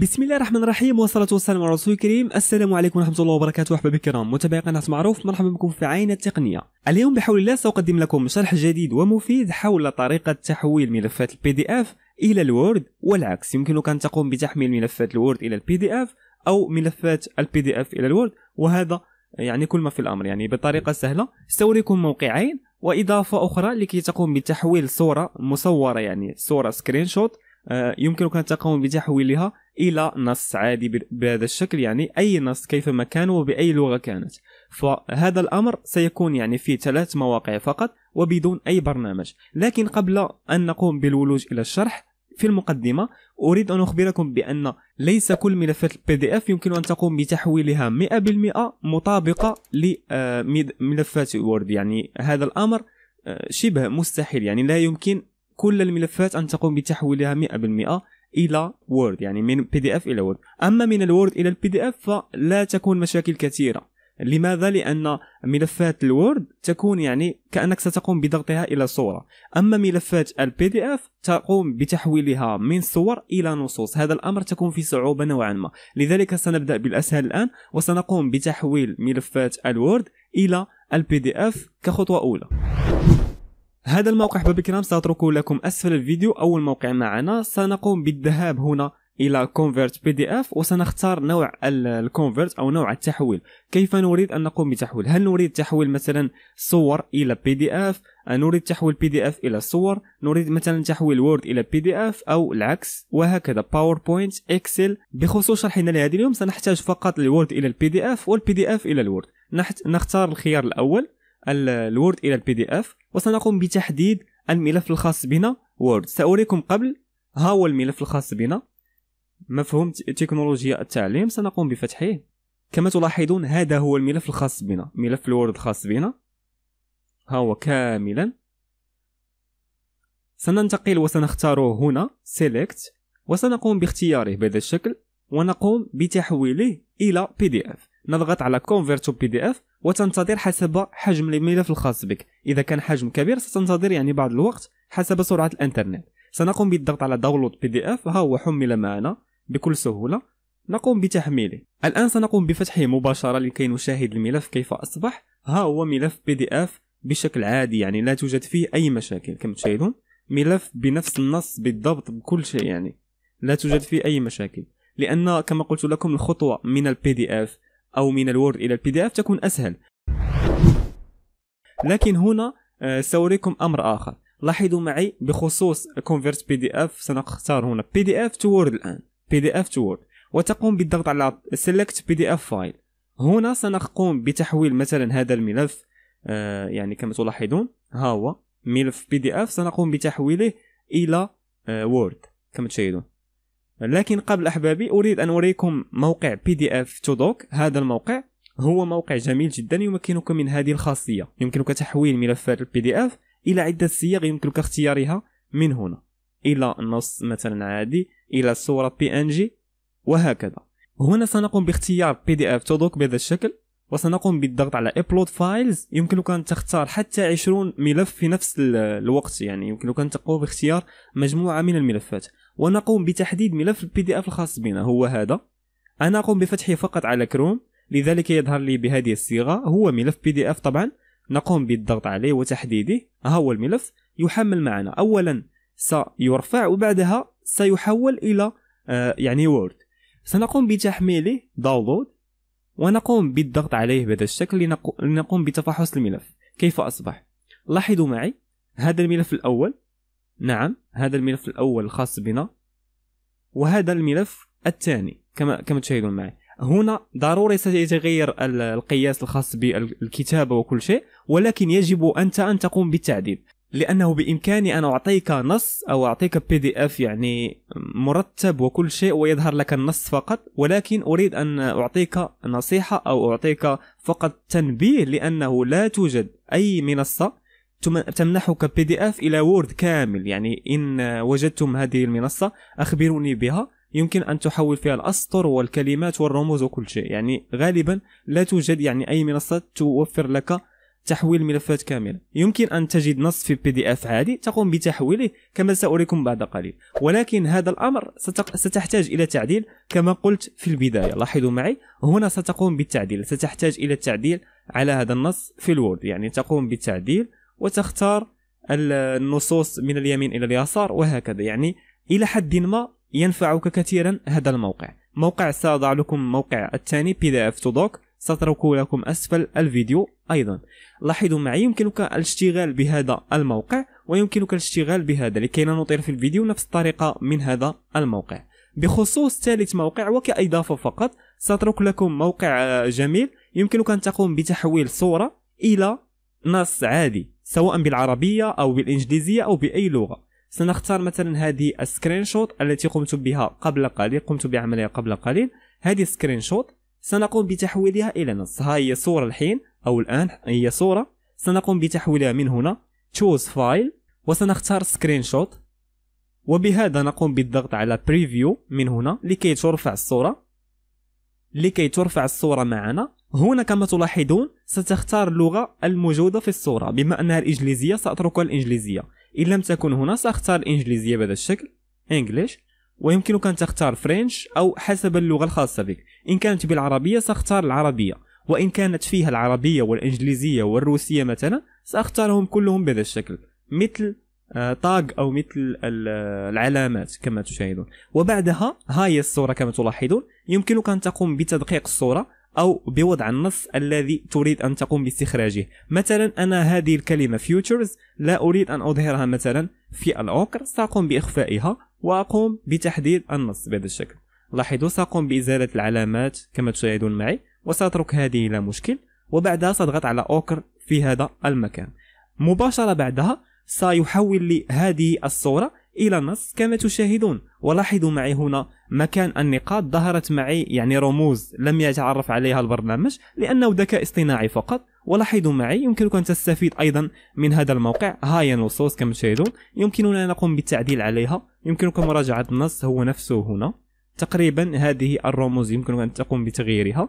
بسم الله الرحمن الرحيم والصلاة والسلام على رسول الكريم السلام عليكم ورحمة الله وبركاته أحبابي الكرام متابعي قناة معروف مرحبا بكم في عين التقنية اليوم بحول الله سأقدم لكم شرح جديد ومفيد حول طريقة تحويل ملفات البي دي اف إلى الوورد والعكس يمكنك أن تقوم بتحميل ملفات الوورد إلى البي دي اف أو ملفات البي دي اف إلى الوورد وهذا يعني كل ما في الأمر يعني بطريقة سهلة سأريكم موقعين وإضافة أخرى لكي تقوم بتحويل صورة مصورة يعني صورة سكرين شوت آه، يمكنك ان تقوم بتحويلها الى نص عادي بهذا الشكل يعني اي نص كيفما كان وباي لغه كانت فهذا الامر سيكون يعني في ثلاث مواقع فقط وبدون اي برنامج لكن قبل ان نقوم بالولوج الى الشرح في المقدمة أريد أن أخبركم بأن ليس كل ملفات البي دي اف يمكن أن تقوم بتحويلها 100% مطابقة لملفات آه، وورد يعني هذا الأمر آه، شبه مستحيل يعني لا يمكن كل الملفات أن تقوم بتحويلها 100% الى وورد يعني من بي دي اف الى وورد اما من الوورد الى البي دي اف فلا تكون مشاكل كثيره لماذا لان ملفات الوورد تكون يعني كانك ستقوم بضغطها الى صوره اما ملفات البي دي اف تقوم بتحويلها من صور الى نصوص هذا الامر تكون في صعوبه نوعا ما لذلك سنبدا بالاسهل الان وسنقوم بتحويل ملفات الوورد الى البي دي اف كخطوه اولى هذا الموقع حباب الكرام سأتركه لكم أسفل الفيديو أول موقع معنا سنقوم بالذهاب هنا الى convert pdf وسنختار نوع الكونفرت او نوع التحويل كيف نريد ان نقوم بتحويل هل نريد تحويل مثلا صور الى pdf أه، نريد تحويل pdf الى صور نريد مثلا تحويل وورد الى pdf او العكس وهكذا باوربوينت اكسل بخصوص شرحنا لهذا اليوم سنحتاج فقط الوورد الى pdf دي PDF الى الوورد نحت... نختار الخيار الاول الوورد الى البي دي اف وسنقوم بتحديد الملف الخاص بنا وورد ساريكم قبل ها هو الملف الخاص بنا مفهوم تكنولوجيا التعليم سنقوم بفتحه كما تلاحظون هذا هو الملف الخاص بنا ملف الوورد الخاص بنا ها هو كاملا سننتقل وسنختاره هنا select وسنقوم باختياره بهذا الشكل ونقوم بتحويله الى بي دي اف نضغط على Convert to PDF وتنتظر حسب حجم الملف الخاص بك إذا كان حجم كبير ستنتظر يعني بعض الوقت حسب سرعة الإنترنت سنقوم بالضغط على داونلود بي دي اف ها هو حمل معنا بكل سهولة نقوم بتحميله الآن سنقوم بفتحه مباشرة لكي نشاهد الملف كيف أصبح ها هو ملف بي دي اف بشكل عادي يعني لا توجد فيه أي مشاكل كما تشاهدون ملف بنفس النص بالضبط بكل شيء يعني لا توجد فيه أي مشاكل لأن كما قلت لكم الخطوة من البي دي اف أو من الوورد إلى البي دي إف تكون أسهل لكن هنا آه، سأريكم أمر آخر لاحظوا معي بخصوص كونفرت بي دي اف سنختار هنا بي دي اف تو وورد الان بي دي اف تو وورد وتقوم بالضغط على سيلكت بي دي اف فايل هنا سنقوم بتحويل مثلا هذا الملف آه يعني كما تلاحظون ها هو ملف بي دي اف سنقوم بتحويله الى آه وورد كما تشاهدون لكن قبل أحبابي أريد أن أريكم موقع بي دي اف تودوك هذا الموقع هو موقع جميل جدا يمكنك من هذه الخاصية يمكنك تحويل ملفات البي دي اف إلى عدة صيغ يمكنك اختيارها من هنا إلى نص مثلا عادي إلى صورة بي ان جي وهكذا هنا سنقوم باختيار بي دي اف تودوك بهذا الشكل وسنقوم بالضغط على ابلود فايلز يمكنك ان تختار حتى 20 ملف في نفس الوقت يعني يمكنك ان تقوم باختيار مجموعه من الملفات ونقوم بتحديد ملف البي دي اف الخاص بنا هو هذا انا اقوم بفتحه فقط على كروم لذلك يظهر لي بهذه الصيغه هو ملف بي دي اف طبعا نقوم بالضغط عليه وتحديده ها هو الملف يحمل معنا اولا سيرفع وبعدها سيحول الى آه يعني وورد سنقوم بتحميله داونلود ونقوم بالضغط عليه بهذا الشكل لنقوم بتفحص الملف كيف اصبح لاحظوا معي هذا الملف الاول نعم هذا الملف الأول الخاص بنا وهذا الملف الثاني كما كما تشاهدون معي هنا ضروري سيتغير القياس الخاص بالكتابة وكل شيء ولكن يجب أنت أن تقوم بالتعديل لأنه بإمكاني أن أعطيك نص أو أعطيك بي دي أف يعني مرتب وكل شيء ويظهر لك النص فقط ولكن أريد أن أعطيك نصيحة أو أعطيك فقط تنبيه لأنه لا توجد أي منصة تمنحك بي دي اف الى وورد كامل يعني ان وجدتم هذه المنصه اخبروني بها يمكن ان تحول فيها الاسطر والكلمات والرموز وكل شيء يعني غالبا لا توجد يعني اي منصه توفر لك تحويل ملفات كاملة يمكن أن تجد نص في بي دي اف عادي تقوم بتحويله كما سأريكم بعد قليل ولكن هذا الأمر ستحتاج إلى تعديل كما قلت في البداية لاحظوا معي هنا ستقوم بالتعديل ستحتاج إلى التعديل على هذا النص في الوورد يعني تقوم بالتعديل وتختار النصوص من اليمين الى اليسار وهكذا يعني الى حد ما ينفعك كثيرا هذا الموقع موقع ساضع لكم موقع الثاني بي دي اف تو دوك ساتركه لكم اسفل الفيديو ايضا لاحظوا معي يمكنك الاشتغال بهذا الموقع ويمكنك الاشتغال بهذا لكي لا نطير في الفيديو نفس الطريقه من هذا الموقع بخصوص ثالث موقع وكاضافه فقط ساترك لكم موقع آه، جميل يمكنك ان تقوم بتحويل صوره الى نص عادي سواء بالعربية أو بالإنجليزية أو بأي لغة سنختار مثلا هذه السكرين شوت التي قمت بها قبل قليل قمت بعملها قبل قليل هذه السكرين شوت سنقوم بتحويلها إلى نص ها هي صورة الحين أو الآن هي صورة سنقوم بتحويلها من هنا choose file وسنختار سكرين شوت وبهذا نقوم بالضغط على preview من هنا لكي ترفع الصورة لكي ترفع الصورة معنا هنا كما تلاحظون ستختار اللغة الموجودة في الصورة بما أنها الإنجليزية سأترك الإنجليزية إن لم تكن هنا سأختار الإنجليزية بهذا الشكل English ويمكنك أن تختار French أو حسب اللغة الخاصة بك إن كانت بالعربية سأختار العربية وإن كانت فيها العربية والإنجليزية والروسية مثلا سأختارهم كلهم بهذا الشكل مثل آه، طاق أو مثل آه، العلامات كما تشاهدون وبعدها ها هي الصورة كما تلاحظون يمكنك أن تقوم بتدقيق الصورة او بوضع النص الذي تريد ان تقوم باستخراجه مثلا انا هذه الكلمه futures لا اريد ان اظهرها مثلا في الاوكر ساقوم باخفائها واقوم بتحديد النص بهذا الشكل لاحظوا ساقوم بازاله العلامات كما تشاهدون معي وساترك هذه لا مشكل وبعدها ساضغط على اوكر في هذا المكان مباشره بعدها سيحول لي هذه الصوره الى النص كما تشاهدون ولاحظوا معي هنا مكان النقاط ظهرت معي يعني رموز لم يتعرف عليها البرنامج لانه ذكاء اصطناعي فقط ولاحظوا معي يمكنك ان تستفيد ايضا من هذا الموقع هاي يعني النصوص كما تشاهدون يمكننا ان نقوم بالتعديل عليها يمكنك مراجعه النص هو نفسه هنا تقريبا هذه الرموز يمكنك ان تقوم بتغييرها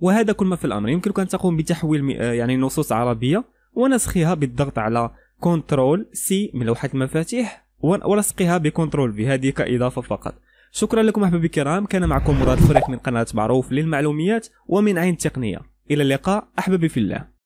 وهذا كل ما في الامر يمكنك ان تقوم بتحويل آه، يعني نصوص عربيه ونسخها بالضغط على كنترول سي من لوحه المفاتيح ولصقها بكنترول في هذه كإضافة فقط شكرا لكم أحبابي الكرام كان معكم مراد فريق من قناة معروف للمعلوميات ومن عين التقنية إلى اللقاء أحبابي في الله